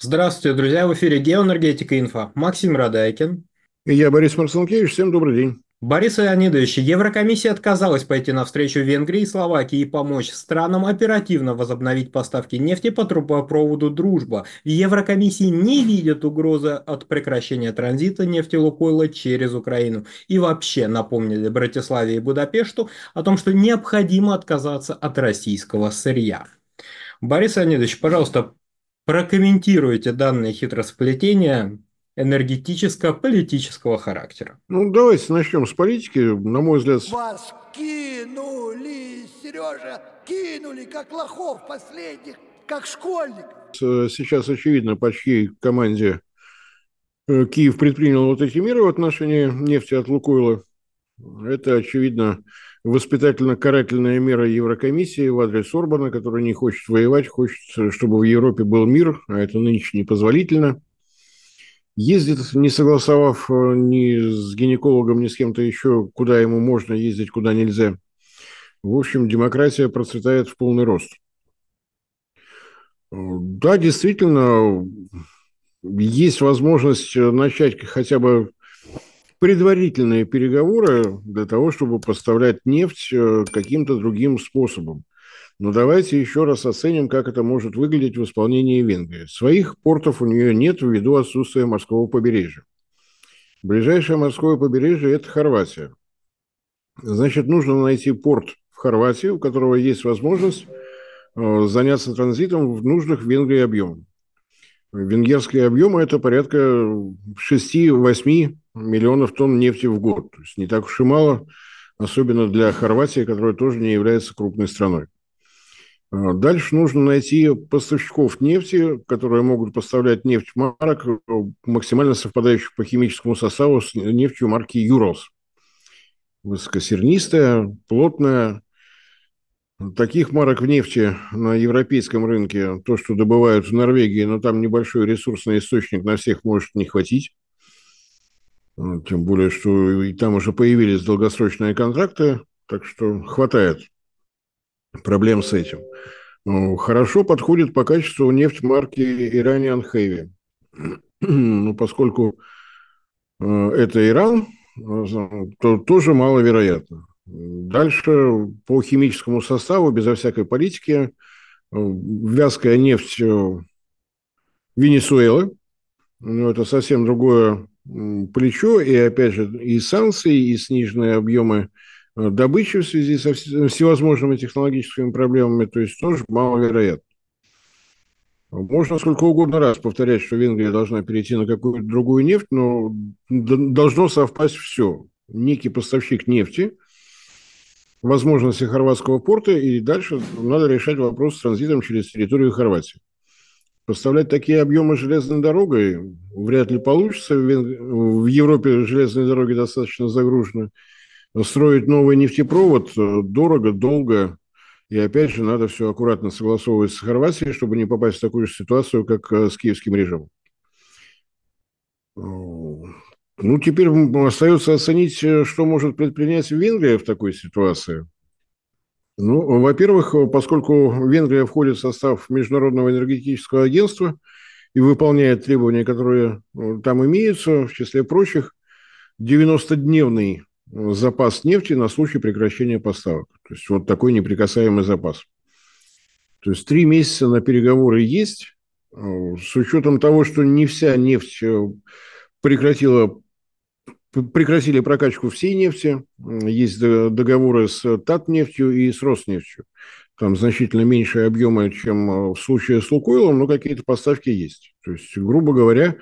Здравствуйте, друзья, в эфире «Геоэнергетика. Инфа». Максим Радайкин. И я Борис Марсенкевич, всем добрый день. Борис Леонидович, Еврокомиссия отказалась пойти навстречу Венгрии и Словакии и помочь странам оперативно возобновить поставки нефти по трубопроводу «Дружба». В Еврокомиссии не видят угрозы от прекращения транзита нефти Лукойла через Украину. И вообще напомнили Братиславе и Будапешту о том, что необходимо отказаться от российского сырья. Борис Леонидович, пожалуйста, прокомментируете данное хитросплетение энергетического, политического характера. Ну, давайте начнем с политики. На мой взгляд... Вас кинули, Сережа, кинули, как лохов последних, как школьник. Сейчас очевидно, по чьей команде э, Киев предпринял вот эти меры в отношении нефти от Лукойла. Это, очевидно, воспитательно-карательная мера Еврокомиссии в адрес Орбана, который не хочет воевать, хочет, чтобы в Европе был мир, а это нынче непозволительно. Ездит, не согласовав э, ни с гинекологом, ни с кем-то еще, куда ему можно ездить, куда нельзя. В общем, демократия процветает в полный рост. Э, да, действительно, есть возможность э, начать хотя бы предварительные переговоры для того, чтобы поставлять нефть э, каким-то другим способом. Но давайте еще раз оценим, как это может выглядеть в исполнении Венгрии. Своих портов у нее нет ввиду отсутствия морского побережья. Ближайшее морское побережье – это Хорватия. Значит, нужно найти порт в Хорватии, у которого есть возможность э, заняться транзитом в нужных Венгрии объемах. Венгерские объемы – это порядка 6-8 миллионов тонн нефти в год. То есть не так уж и мало, особенно для Хорватии, которая тоже не является крупной страной. А, дальше нужно найти поставщиков нефти, которые могут поставлять нефть марок, максимально совпадающих по химическому составу с нефтью марки «Юралс». Высокосернистая, плотная, Таких марок в нефти на европейском рынке, то, что добывают в Норвегии, но там небольшой ресурсный источник на всех может не хватить. Ну, тем более, что и там уже появились долгосрочные контракты, так что хватает проблем с этим. Ну, хорошо подходит по качеству нефть марки Iranian Heavy. но ну, поскольку э, это Иран, э, то тоже маловероятно. Дальше по химическому составу, безо всякой политики, э, вязкая нефть э, Венесуэлы. ну это совсем другое плечо, и опять же и санкции, и сниженные объемы э, добычи в связи со всевозможными технологическими проблемами, то есть тоже маловероятно. Можно сколько угодно раз повторять, что Венгрия должна перейти на какую-то другую нефть, но должно совпасть все. Некий поставщик нефти – возможности хорватского порта, и дальше надо решать вопрос с транзитом через территорию Хорватии. Поставлять такие объемы железной дорогой вряд ли получится. В Европе железные дороги достаточно загружены. Строить новый нефтепровод э, дорого, долго. И опять же, надо все аккуратно согласовывать с Хорватией, чтобы не попасть в такую же ситуацию, как э, с киевским режимом. Ну, теперь остается оценить, э, что может предпринять Венгрия в такой ситуации. Ну, во-первых, э, поскольку Венгрия входит в состав Международного энергетического агентства и выполняет требования, которые э, там имеются, в числе прочих, 90-дневный запас нефти на случай прекращения поставок. То есть вот такой неприкасаемый запас. То есть три месяца на переговоры есть. С учетом того, что не вся нефть прекратила прекратили прокачку всей нефти, есть договоры с Татнефтью и с Роснефтью. Там значительно меньшие объемы, чем э, в случае с Лукойлом, но какие-то поставки есть. То есть, грубо говоря,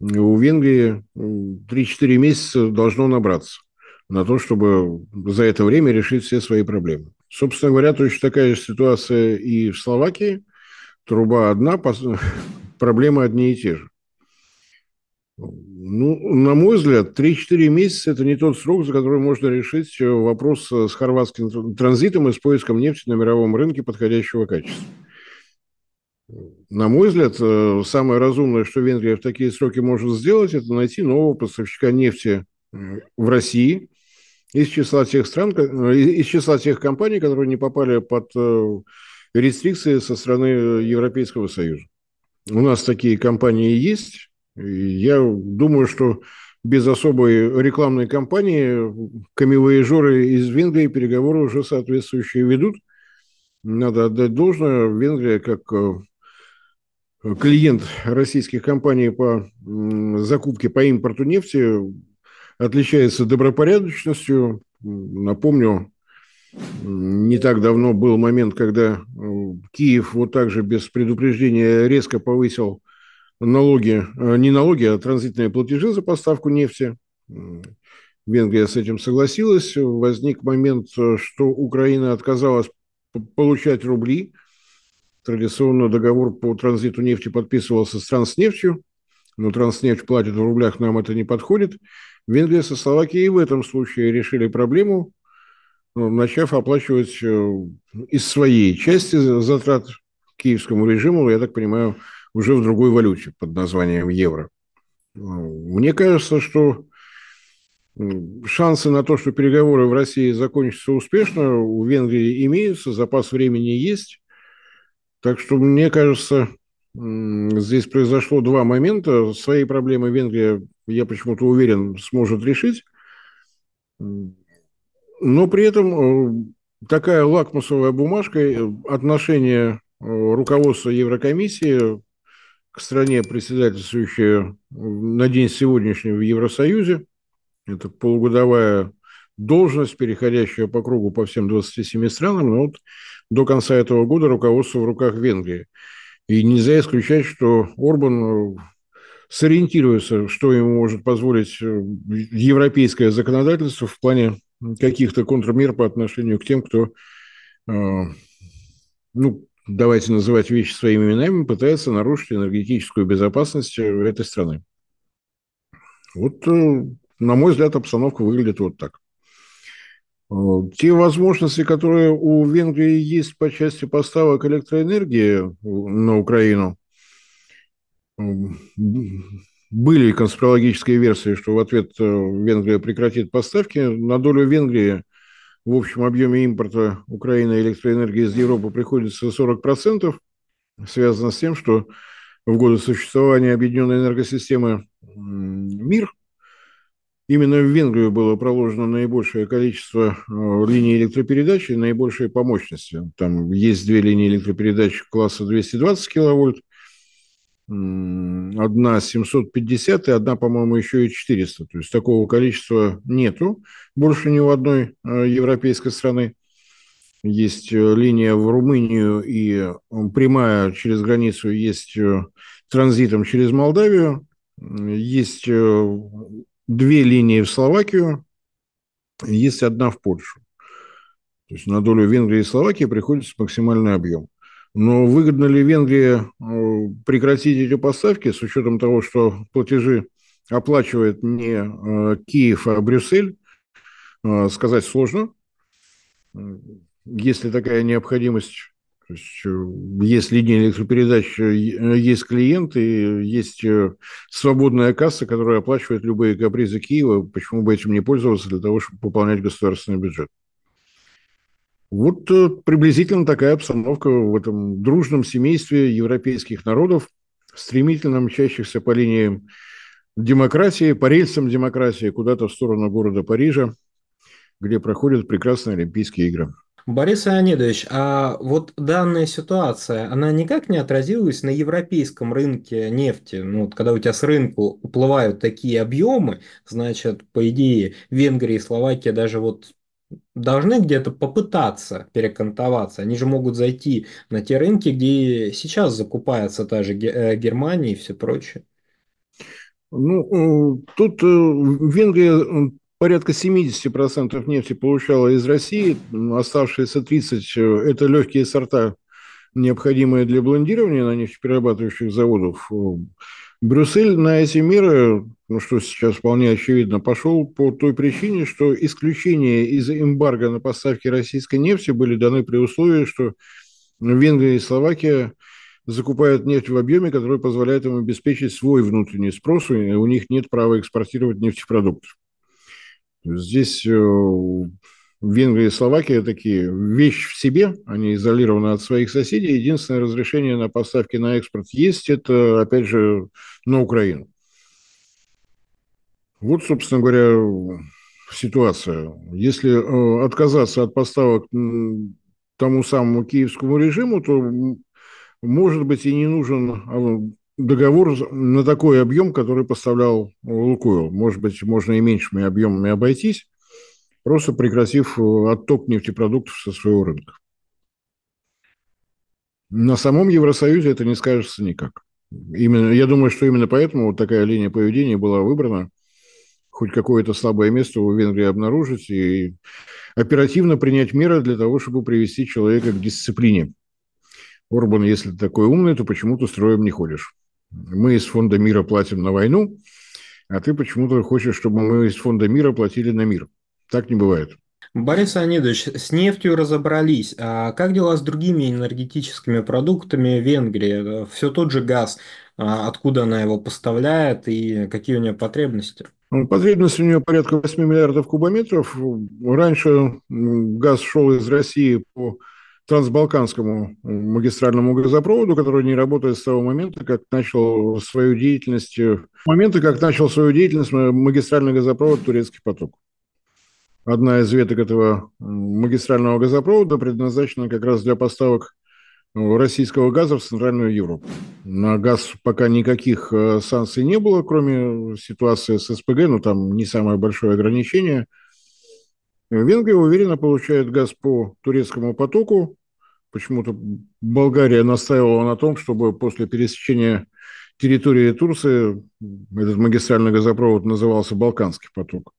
у Венгрии 3-4 месяца должно набраться на то, чтобы за это время решить все свои проблемы. Собственно говоря, точно такая же ситуация и в Словакии. Труба одна, проблемы одни и те же. Ну, на мой взгляд, 3-4 месяца – это не тот срок, за который можно решить э, вопрос э, с хорватским транзитом и с поиском нефти на мировом рынке подходящего качества. На мой взгляд, э, самое разумное, что Венгрия в такие сроки может сделать, это найти нового поставщика нефти в России из числа тех стран, из числа тех компаний, которые не попали под рестрикции со стороны Европейского Союза. У нас такие компании есть, я думаю, что без особой рекламной кампании камевоежоры из Венгрии переговоры уже соответствующие ведут. Надо отдать должное. Венгрия, как э, клиент российских компаний по закупке, по импорту нефти, отличается добропорядочностью. Напомню, не так давно был момент, когда э, Киев вот так же без предупреждения резко повысил налоги, э, не налоги, а транзитные платежи за поставку нефти. Венгрия с этим согласилась. Возник момент, э, что Украина отказалась получать рубли. Традиционно договор по транзиту нефти подписывался с транснефтью, но транснефть платит в рублях, нам это не подходит. Венгрия со Словакией в этом случае решили проблему, э, начав оплачивать из своей части затрат киевскому режиму, я так понимаю, уже в другой валюте под названием евро. Ну, мне кажется, что шансы на то, что переговоры в России закончатся успешно, у Венгрии имеются, запас времени есть. Так что, мне кажется, здесь произошло два момента. Свои проблемы Венгрия, я почему-то уверен, сможет решить. Но при этом э, такая лакмусовая бумажка, э, отношение э, руководства Еврокомиссии к стране, председательствующей на день сегодняшний в Евросоюзе. Это полугодовая должность, переходящая по кругу по всем 27 странам, но вот до конца этого года руководство в руках Венгрии. И нельзя исключать, что Орбан э, сориентируется, что ему может позволить э, европейское законодательство в плане каких-то контрмер по отношению к тем, кто э, ну, давайте называть вещи своими именами, пытается нарушить энергетическую безопасность э, этой страны. Вот, э, на мой взгляд, обстановка выглядит вот так. Э, те возможности, которые у Венгрии есть по части поставок электроэнергии на Украину, были конспирологические версии, что в ответ Венгрия прекратит поставки. На долю Венгрии в общем объеме импорта Украины электроэнергии из Европы приходится 40%, связано с тем, что в годы существования объединенной энергосистемы «Мир» именно в Венгрию было проложено наибольшее количество э, линий электропередачи, и наибольшие по мощности. Там есть две линии электропередач класса 220 киловольт, одна 750 и одна, по-моему, еще и 400. То есть такого количества нету больше ни у одной э, европейской страны. Есть э, линия в Румынию и прямая через границу, есть э, транзитом через Молдавию, есть две линии в Словакию, есть одна в Польшу. То есть на долю Венгрии и Словакии приходится максимальный объем. Но выгодно ли Венгрии э, прекратить эти поставки с учетом того, что платежи оплачивает не э, Киев, а Брюссель, э, сказать сложно. Есть ли такая необходимость? То есть, есть линия электропередач, есть клиенты, есть свободная касса, которая оплачивает любые капризы Киева. Почему бы этим не пользоваться для того, чтобы пополнять государственный бюджет? Вот э, приблизительно такая обстановка в этом дружном семействе европейских народов, стремительно мчащихся по линии демократии, по рельсам демократии куда-то в сторону города Парижа, где проходят прекрасные Олимпийские игры. Борис Леонидович, а вот данная ситуация, она никак не отразилась на европейском рынке нефти? Ну, вот когда у тебя с рынку уплывают такие объемы, значит, по идее, Венгрия и Словакия даже вот должны где-то попытаться перекантоваться. Они же могут зайти на те рынки, где сейчас закупается та же э, Германия и все прочее. Ну, э, тут э, Венгрия порядка 70% нефти получала из России, оставшиеся 30% – это легкие сорта, необходимые для блондирования на нефтеперерабатывающих заводов. Брюссель на эти меры, ну что сейчас вполне очевидно, пошел по той причине, что исключения из эмбарго на поставки российской нефти были даны при условии, что Венгрия и Словакия закупают нефть в объеме, который позволяет им обеспечить свой внутренний спрос, и у них нет права экспортировать нефтепродукты. Здесь э, Венгрия и Словакия такие вещь в себе, они изолированы от своих соседей. Единственное разрешение на поставки на экспорт есть, это, опять же, на Украину. Вот, собственно говоря, ситуация. Если э, отказаться от поставок тому самому киевскому режиму, то, может быть, и не нужен а, договор на такой объем, который поставлял Лукойл. Может быть, можно и меньшими объемами обойтись просто прекратив э, отток нефтепродуктов со своего рынка. На самом Евросоюзе это не скажется никак. Именно, я думаю, что именно поэтому вот такая линия поведения была выбрана. Хоть какое-то слабое место у Венгрии обнаружить и оперативно принять меры для того, чтобы привести человека к дисциплине. Орбан, если ты такой умный, то почему ты строим не ходишь? Мы из фонда мира платим на войну, а ты почему-то хочешь, чтобы мы из фонда мира платили на мир. Так не бывает. Борис Анидович. с нефтью разобрались. А как дела с другими энергетическими продуктами Венгрии? Все тот же газ, а откуда она его поставляет и какие у нее потребности? Ну, Потребность у нее порядка 8 миллиардов кубометров. Раньше газ шел из России по трансбалканскому магистральному газопроводу, который не работает с того момента, как начал свою деятельность, э, с момента, как начал свою деятельность э, магистральный газопровод «Турецкий поток» одна из веток этого магистрального газопровода предназначена как раз для поставок э, российского газа в Центральную Европу. На газ пока никаких э, санкций не было, кроме ситуации с СПГ, но там не самое большое ограничение. Венгрия уверенно получает газ по турецкому потоку. Почему-то Болгария настаивала на том, чтобы после пересечения территории Турции этот магистральный газопровод назывался «Балканский поток».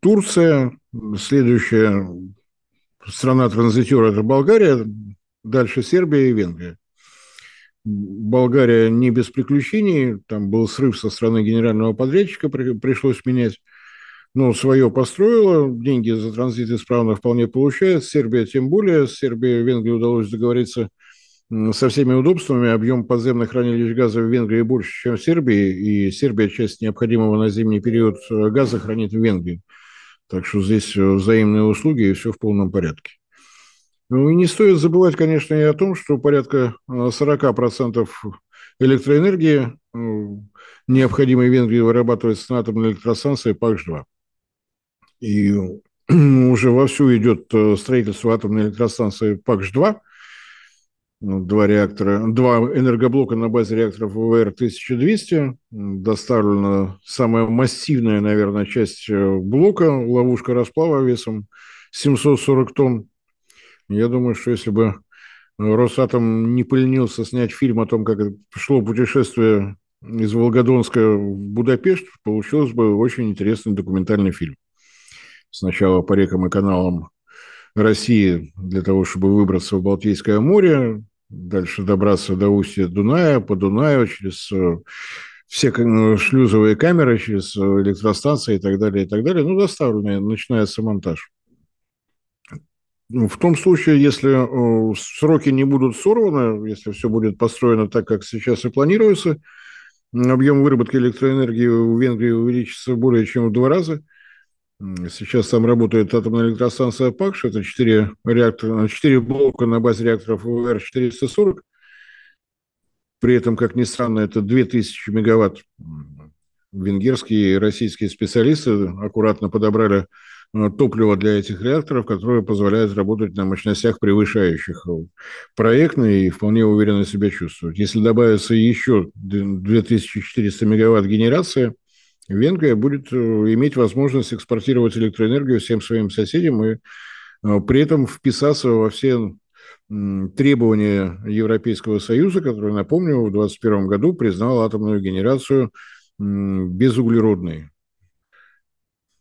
Турция, следующая страна транзитера – это Болгария, дальше Сербия и Венгрия. Болгария не без приключений, там был срыв со стороны генерального подрядчика, пришлось менять. но свое построила, деньги за транзит исправно вполне получает, Сербия тем более. С Сербией и Венгрии удалось договориться – со всеми удобствами. Объем подземных хранилищ газа в Венгрии больше, чем в Сербии, и Сербия часть необходимого на зимний период э, газа хранит в Венгрии. Так что здесь э, взаимные услуги и все в полном порядке. Ну и не стоит забывать, конечно, и о том, что порядка 40% э, электроэнергии, необходимой Венгрии, вырабатывается на атомной электростанции ПАКШ-2. И уже вовсю идет строительство атомной электростанции ПАКШ-2, ну, два реактора, два энергоблока на базе реакторов ВВР-1200. Доставлена самая массивная, наверное, часть э, блока, ловушка расплава весом 740 тонн. Я думаю, что если бы э, Росатом не поленился снять фильм о том, как шло путешествие из Волгодонска в Будапешт, получился бы очень интересный документальный фильм. Сначала по рекам и каналам России для того, чтобы выбраться в Балтийское море, дальше добраться до устья Дуная, по Дунаю, через э, все ну, шлюзовые камеры, через э, электростанции и так далее, и так далее. Ну, доставленные, начинается монтаж. Ну, в том случае, если э, сроки не будут сорваны, если все будет построено так, как сейчас и планируется, объем выработки электроэнергии в Венгрии увеличится более чем в два раза – Сейчас там работает атомная электростанция ПАКШ, это 4, реактора, 4 блока на базе реакторов УР-440. При этом, как ни странно, это 2000 мегаватт. Венгерские и российские специалисты аккуратно подобрали э, топливо для этих реакторов, которое позволяет работать на мощностях, превышающих э, проектные и вполне уверенно себя чувствуют. Если добавится еще 2400 мегаватт генерации – Венгрия будет э, иметь возможность экспортировать электроэнергию всем своим соседям и э, при этом вписаться во все требования Европейского Союза, который, напомню, в 2021 году признал атомную генерацию безуглеродной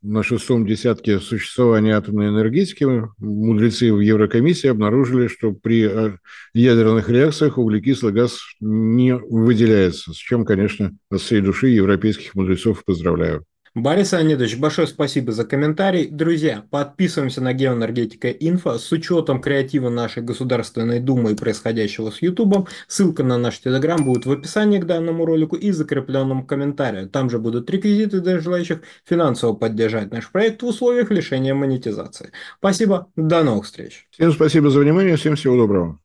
на шестом десятке существования атомной энергетики мудрецы в Еврокомиссии обнаружили, что при э, ядерных реакциях углекислый газ не выделяется, с чем, конечно, от всей души европейских мудрецов поздравляю. Борис Леонидович, большое спасибо за комментарий. Друзья, подписываемся на Геоэнергетика Инфо с учетом креатива нашей Государственной Думы и происходящего с Ютубом. Ссылка на наш Телеграм будет в описании к данному ролику и закрепленном комментарии. Там же будут реквизиты для желающих финансово поддержать наш проект в условиях лишения монетизации. Спасибо, до новых встреч. Всем спасибо за внимание, всем всего доброго.